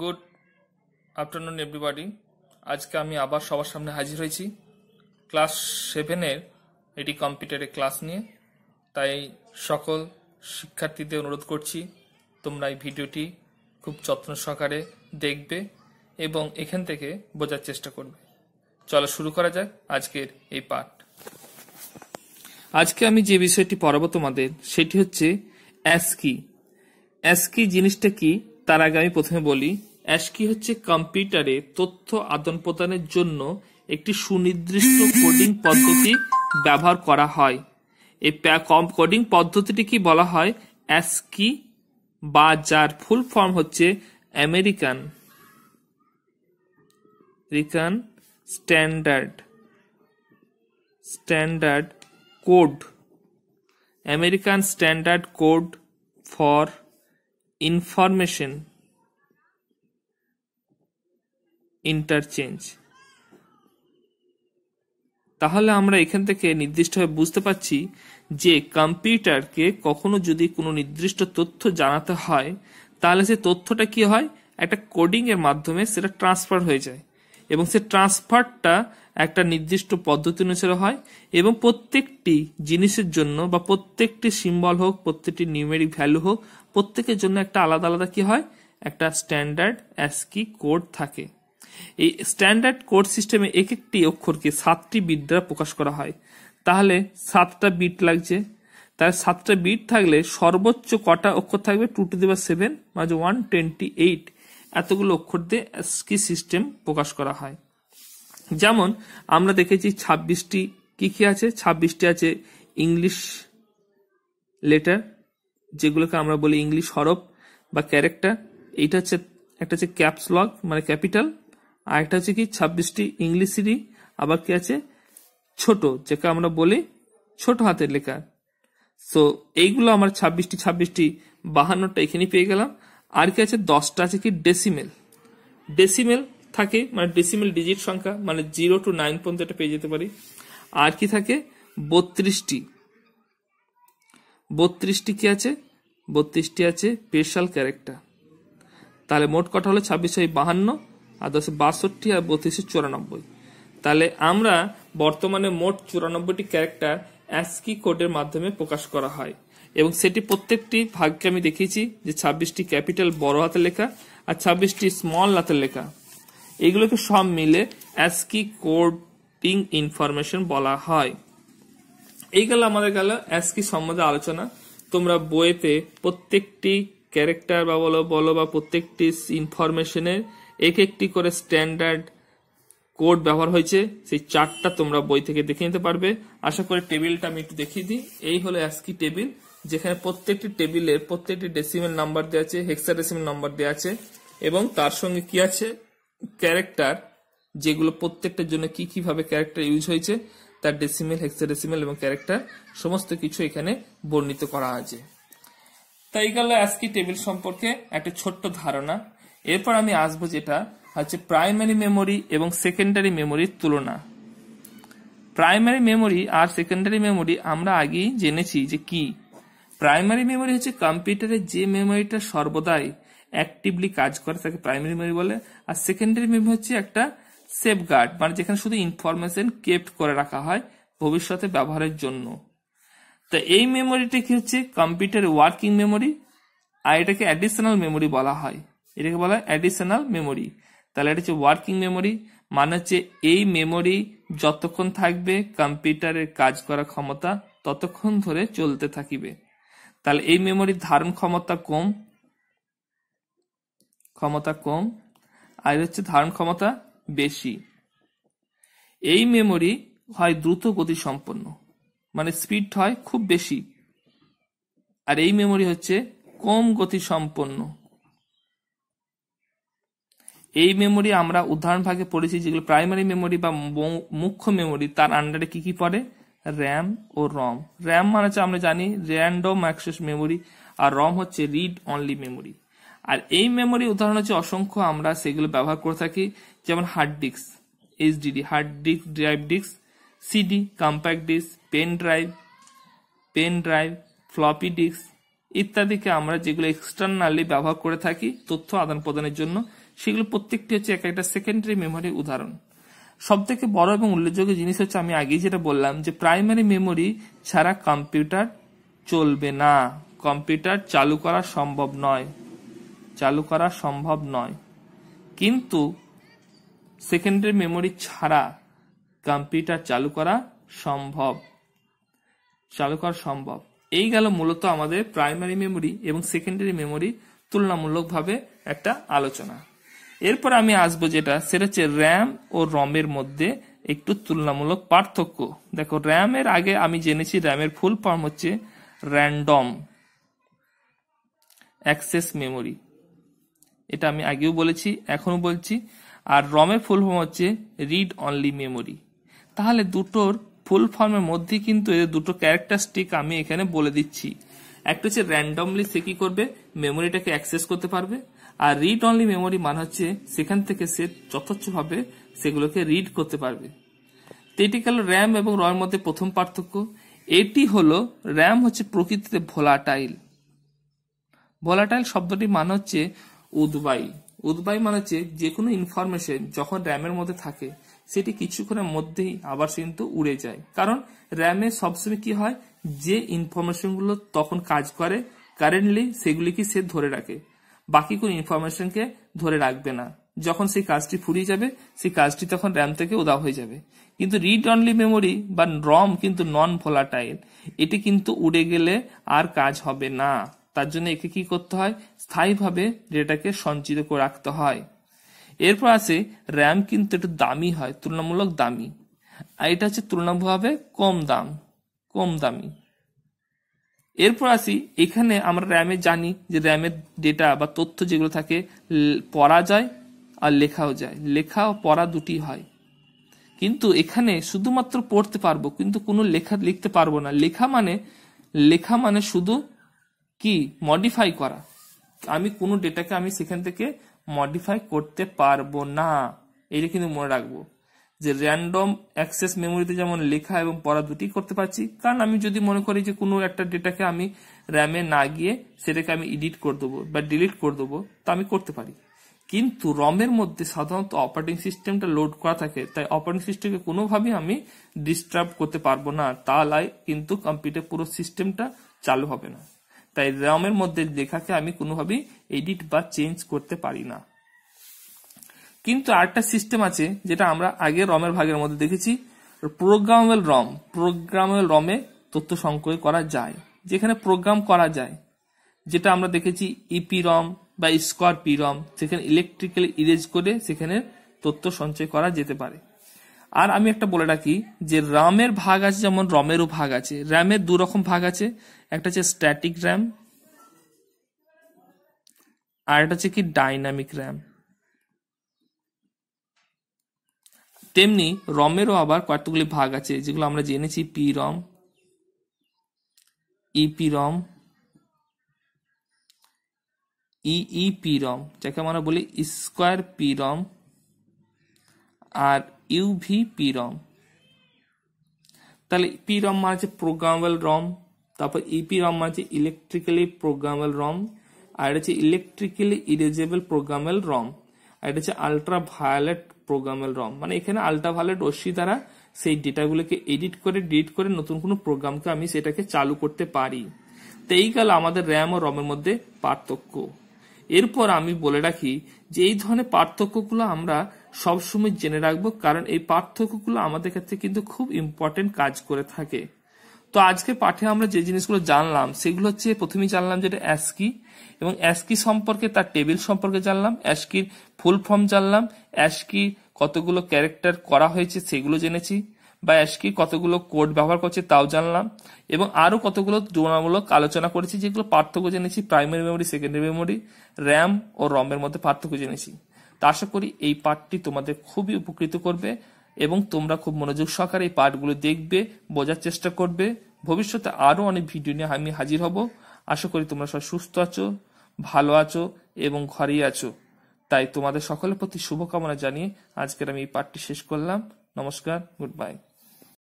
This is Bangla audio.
গুড আফটারনুন এভরিবাডি আজকে আমি আবার সবার সামনে হাজির হয়েছি ক্লাস সেভেনের এটি কম্পিউটারে ক্লাস নিয়ে তাই সকল শিক্ষার্থীদের অনুরোধ করছি তোমরা এই ভিডিওটি খুব যত্ন সহকারে দেখবে এবং এখান থেকে বোঝার চেষ্টা করবে চলো শুরু করা যাক আজকের এই পাঠ আজকে আমি যে বিষয়টি পড়াবো তোমাদের সেটি হচ্ছে অ্যাসকি অ্যাসকি জিনিসটা কি তার আগে আমি প্রথমে বলি অ্যাস্কি হচ্ছে কম্পিউটারে তথ্য আদান প্রদানের জন্য একটি সুনির্দিষ্ট কোডিং পদ্ধতি ব্যবহার করা হয় এই কোডিং পদ্ধতিটিকে বলা হয় অ্যাসকি বা যার ফুল ফর্ম হচ্ছে আমেরিকান রিকান standard standard code American standard code for Information interchange তাহলে আমরা এখান থেকে নির্দিষ্টভাবে বুঝতে পারছি যে কম্পিউটারকে কখনো যদি কোনো নির্দিষ্ট তথ্য জানাতে হয় তাহলে সে তথ্যটা কি হয় একটা কোডিং এর মাধ্যমে সেটা ট্রান্সফার হয়ে যায় এবং সে ট্রান্সফারটা একটা নির্দিষ্ট পদ্ধতি অনুসারে হয় এবং প্রত্যেকটি জিনিসের জন্য বা প্রত্যেকটি সিম্বল হোক প্রত্যেকটি নিউমেরিক ভ্যালু হোক প্রত্যেকের জন্য একটা আলাদা আলাদা কি হয় একটা স্ট্যান্ডার্ড অ্যাসকি কোড থাকে এই স্ট্যান্ডার্ড কোড সিস্টেমে এক একটি অক্ষরকে সাতটি বিট দ্বারা প্রকাশ করা হয় তাহলে সাতটা বিট লাগছে তার সাতটা বিট থাকলে সর্বোচ্চ কটা অক্ষর থাকবে টু টু দেবার সেভেন মানে ওয়ান টোয়েন্টি এইট এতগুলো অক্ষর দিয়ে অ্যাসকি সিস্টেম প্রকাশ করা হয় যেমন আমরা দেখেছি ছাব্বিশটি কি কি আছে ছাব্বিশটি আছে ইংলিশ লেটার যেগুলোকে আমরা বলি ইংলিশ হরপ বা ক্যারেক্টার এইটা হচ্ছে একটা হচ্ছে ক্যাপস লক মানে ক্যাপিটাল আর একটা হচ্ছে কি ছাব্বিশটি ইংলিশ সিরি আবার কি আছে ছোট যেটা আমরা বলি ছোট হাতের লেখা সো এইগুলো আমার ছাব্বিশটি ছাব্বিশটি বাহান্নটা এখানেই পেয়ে গেলাম আর কি আছে দশটা আছে কি ডেসিমেল ডেসিমেল থাকে মানে ডেসিমেল ডিজিট সংখ্যা মানে জিরো টু নাইন পর্যন্ত এটা পেয়ে যেতে পারি আর কি থাকে বত্রিশটি বত্রিশটি কি আছে বত্রিশটি আছে স্পেশাল ক্যারেক্টার তাহলে মোট কথা হলো ছাব্বিশ বাহান্ন আর দশ বাষট্টি আর বত্রিশে চুরানব্বই তাহলে আমরা বর্তমানে মোট চুরানব্বইটি ক্যারেক্টার অ্যাসকি কোডের মাধ্যমে প্রকাশ করা হয় এবং সেটি প্রত্যেকটি ভাগকে আমি দেখিয়েছি যে ছাব্বিশটি ক্যাপিটাল বড় হাতে লেখা আর ছাব্বিশটি স্মল হাতে লেখা এগুলোকে সব মিলে অ্যাসকি কোডিং ইনফরমেশন বলা হয় এই গেল আমাদের গেল অ্যাসকি সম্বন্ধে আলোচনা তোমরা বইতে প্রত্যেকটি ক্যারেক্টার বা বলো বলো বা প্রত্যেকটি ইনফরমেশনের এক একটি করে স্ট্যান্ডার্ড কোড ব্যবহার হয়েছে সেই চারটা তোমরা বই থেকে দেখে নিতে পারবে আশা করি টেবিলটা আমি একটু দেখিয়ে দিই এই হলো অ্যাসকি টেবিল যেখানে প্রত্যেকটি টেবিলের প্রত্যেকটি ডেসিমেল নাম্বার দেওয়া আছে হেক্সা ডেসিমেল নাম্বার দেওয়া আছে এবং তার সঙ্গে কি আছে ক্যারেক্টার যেগুলো প্রত্যেকটার জন্য কি কিভাবে ক্যারেক্টার ইউজ হয়েছে তার ডেসিমেল হেক্সাডেসিমেল এবং ক্যারেক্টার সমস্ত কিছু এখানে বর্ণিত করা আছে তাই গেল আজকে টেবিল সম্পর্কে একটা ছোট্ট ধারণা এরপর আমি আসবো যেটা হচ্ছে প্রাইমারি মেমোরি এবং সেকেন্ডারি মেমোরির তুলনা প্রাইমারি মেমোরি আর সেকেন্ডারি মেমোরি আমরা আগেই জেনেছি যে কি প্রাইমারি মেমোরি হচ্ছে কম্পিউটারে যে মেমোরিটা সর্বদাই অ্যাক্টিভলি কাজ করে তাকে প্রাইমারি মেমোরি বলে আর সেকেন্ডারি মেমোরি হচ্ছে একটা সেফগার্ড মানে যেখানে শুধু ইনফরমেশন কেপ করে রাখা হয় ভবিষ্যতে ব্যবহারের জন্য তো এই মেমোরিটি কি হচ্ছে কম্পিউটার ওয়ার্কিং মেমোরি আর এটাকে অ্যাডিশনাল মেমোরি বলা হয় এটাকে বলা হয় অ্যাডিশনাল মেমোরি তাহলে এটা হচ্ছে ওয়ার্কিং মেমোরি মানে হচ্ছে এই মেমোরি যতক্ষণ থাকবে কম্পিউটারের কাজ করার ক্ষমতা ততক্ষণ ধরে চলতে থাকিবে তাহলে এই মেমোরির ধারণ ক্ষমতা কম ক্ষমতা কম আর হচ্ছে ধারণ ক্ষমতা বেশি এই মেমোরি হয় দ্রুত গতি সম্পন্ন মানে স্পিড হয় খুব বেশি আর এই মেমোরি হচ্ছে কম গতি সম্পন্ন এই মেমোরি আমরা উদাহরণ ভাগে পড়েছি যেগুলো প্রাইমারি মেমোরি বা মুখ্য মেমোরি তার আন্ডারে কি কি পড়ে র্যাম ও রম র্যাম মানে হচ্ছে আমরা জানি র্যান্ডম অ্যাক্সেস মেমোরি আর রম হচ্ছে রিড অনলি মেমোরি আর এই মেমোরি উদাহরণ হচ্ছে অসংখ্য আমরা সেগুলো ব্যবহার করে থাকি যেমন hard disk HDD hard disk drive disk CD compact disc pen drive pen drive floppy disk ইত্যাদিকে আমরা যেগুলো এক্সটার্নালি ব্যবহার করে থাকি তথ্য আদান প্রদানের জন্য সেগুলো প্রত্যেকটি হচ্ছে এক একটা সেকেন্ডারি মেমোরি উদাহরণ সবথেকে বড় এবং উল্লেখযোগ্য জিনিস হচ্ছে আমি আগেই যেটা বললাম যে প্রাইমারি মেমোরি ছাড়া কম্পিউটার চলবে না কম্পিউটার চালু করা সম্ভব নয় চালু করা সম্ভব নয় কিন্তু সেকেন্ডের মেমোরি ছাড়া কম্পিউটার চালু করা সম্ভব চালু করা সম্ভব এই গেল মূলত আমাদের প্রাইমারি মেমোরি এবং সেকেন্ডারি মেমোরি তুলনামূলকভাবে একটা আলোচনা এরপর আমি আসবো যেটা সেটা হচ্ছে র্যাম ও রমের মধ্যে একটু তুলনামূলক পার্থক্য দেখো র্যামের আগে আমি জেনেছি র্যামের ফুল ফর্ম হচ্ছে র্যান্ডম অ্যাক্সেস মেমোরি এটা আমি আগেও বলেছি এখনো বলছি আর রমে ফুল ফর্ম হচ্ছে রিড অনলি মেমোরি তাহলে দুটোর ফুল ফর্মের মধ্যে কিন্তু এদের দুটো ক্যারেক্টারিস্টিক আমি এখানে বলে দিচ্ছি একটা হচ্ছে র্যান্ডমলি সে কি করবে মেমোরিটাকে অ্যাক্সেস করতে পারবে আর রিড অনলি মেমোরি মানে হচ্ছে সেখান থেকে সে যথেচ্ছভাবে সেগুলোকে রিড করতে পারবে তো এটি গেল র্যাম এবং রমের মধ্যে প্রথম পার্থক্য এটি হলো র্যাম হচ্ছে প্রকৃতিতে ভোলাটাইল ভোলাটাইল শব্দটি মানে হচ্ছে উদ্বায়ী উদ্বাই মানে হচ্ছে যে কোনো ইনফরমেশন যখন র্যামের মধ্যে থাকে সেটি কিছুক্ষণের মধ্যেই আবার কিন্তু উড়ে যায় কারণ র্যামে সবসময় কি হয় যে ইনফরমেশনগুলো তখন কাজ করে কারেন্টলি সেগুলিকে সে ধরে রাখে বাকি কোনো ইনফরমেশনকে ধরে রাখবে না যখন সেই কাজটি ফুরিয়ে যাবে সেই কাজটি তখন র্যাম থেকে উদা হয়ে যাবে কিন্তু রিড অনলি মেমোরি বা রম কিন্তু নন ভোলাটাইল এটি কিন্তু উড়ে গেলে আর কাজ হবে না তার জন্য একে কি করতে হয় স্থায়ীভাবে ডেটাকে সঞ্চিত করে রাখতে হয় এরপর আছে র্যাম কিন্তু একটু দামি হয় তুলনামূলক দামি আর এটা হচ্ছে তুলনামূলকভাবে কম দাম কম দামি এরপর আসি এখানে আমরা র্যামে জানি যে র্যামের ডেটা বা তথ্য যেগুলো থাকে পড়া যায় আর লেখাও যায় লেখা ও পড়া দুটি হয় কিন্তু এখানে শুধুমাত্র পড়তে পারবো কিন্তু কোনো লেখা লিখতে পারবো না লেখা মানে লেখা মানে শুধু কি মডিফাই করা আমি কোনো ডেটাকে আমি সেখান থেকে মডিফাই করতে পারবো না এটা কিন্তু মনে রাখবো যে র্যান্ডম অ্যাক্সেস মেমোরিতে যেমন লেখা এবং পড়া দুটি করতে পারছি কারণ আমি যদি মনে করি যে কোনো একটা ডেটাকে আমি র্যামে না গিয়ে সেটাকে আমি এডিট করে দেবো বা ডিলিট করে দেবো তা আমি করতে পারি কিন্তু রমের মধ্যে সাধারণত অপারেটিং সিস্টেমটা লোড করা থাকে তাই অপারেটিং সিস্টেমকে কোনোভাবে আমি ডিস্টার্ব করতে পারবো না তাহলে কিন্তু কম্পিউটার পুরো সিস্টেমটা চালু হবে না তাই এর মধ্যে লেখাকে আমি কোনোভাবেই এডিট বা চেঞ্জ করতে পারি না কিন্তু আরেকটা সিস্টেম আছে যেটা আমরা আগে রমের ভাগের মধ্যে দেখেছি প্রোগ্রামেবল রম প্রোগ্রামেবল রমে তথ্য সংকলন করা যায় যেখানে প্রোগ্রাম করা যায় যেটা আমরা দেখেছি ইপি e রম বা স্কোয়ার পি রম সেখানে ইলেকট্রিক্যাল ইরেজ করে সেখানে তথ্য সঞ্চয় করা যেতে পারে আর আমি একটা বলে রাখি যে রামের ভাগ আছে যেমন রমেরও ভাগ আছে র্যামের দু রকম ভাগ আছে একটা হচ্ছে স্ট্যাটিক র্যাম আর একটা হচ্ছে কি ডাইনামিক র্যাম তেমনি রমেরও আবার কতগুলি ভাগ আছে যেগুলো আমরা জেনেছি P ROM EP ROM E EP ROM যাকে আমরা বলি স্কোয়ার পি রম আর ইউভি পি রম তাহলে পিরম মানে হচ্ছে প্রোগ্রামেবল রম তারপর ইপি e রম মানে হচ্ছে ইলেকট্রিক্যালি প্রোগ্রামেবল রম আর এটা হচ্ছে ইলেকট্রিক্যালি ইরেজেবল প্রোগ্রামেল রম আর এটা হচ্ছে আলট্রা ভায়োলেট প্রোগ্রামেল রম মানে এখানে আলট্রা ভায়োলেট রশ্মি দ্বারা সেই ডেটাগুলোকে এডিট করে ডিলিট করে নতুন কোনো প্রোগ্রামকে আমি সেটাকে চালু করতে পারি তো এই গেল আমাদের র্যাম ও রমের মধ্যে পার্থক্য এরপর আমি বলে রাখি যে এই ধরনের পার্থক্যগুলো আমরা সবসময় জেনে রাখবো কারণ এই পার্থক্যগুলো আমাদের ক্ষেত্রে কিন্তু খুব ইম্পর্টেন্ট কাজ করে থাকে তো আজকে পাঠে আমরা যে জিনিসগুলো জানলাম সেগুলো হচ্ছে প্রথমেই জানলাম যেটা অ্যাসকি এবং অ্যাস্কি সম্পর্কে তার টেবিল সম্পর্কে জানলাম অ্যাসকির ফুল ফর্ম জানলাম অ্যাস্কি কতগুলো ক্যারেক্টার করা হয়েছে সেগুলো জেনেছি বা অ্যাশকি কতগুলো কোড ব্যবহার করছে তাও জানলাম এবং আরও কতগুলো তুলনামূলক আলোচনা করেছি যেগুলো পার্থক্য জেনেছি primary memory secondary memory RAM ও রমের মধ্যে পার্থক্য জেনেছি তা আশা করি এই পাঠটি তোমাদের খুবই উপকৃত করবে এবং তোমরা খুব মনোযোগ সহকারে এই পাঠগুলো দেখবে বোঝার চেষ্টা করবে ভবিষ্যতে আরও অনেক ভিডিও নিয়ে আমি হাজির হব আশা করি তোমরা সবাই সুস্থ আছো ভালো আছো এবং ঘরেই আছো তাই তোমাদের সকলের প্রতি শুভকামনা জানিয়ে আজকের আমি এই পাঠটি শেষ করলাম নমস্কার গুড বাই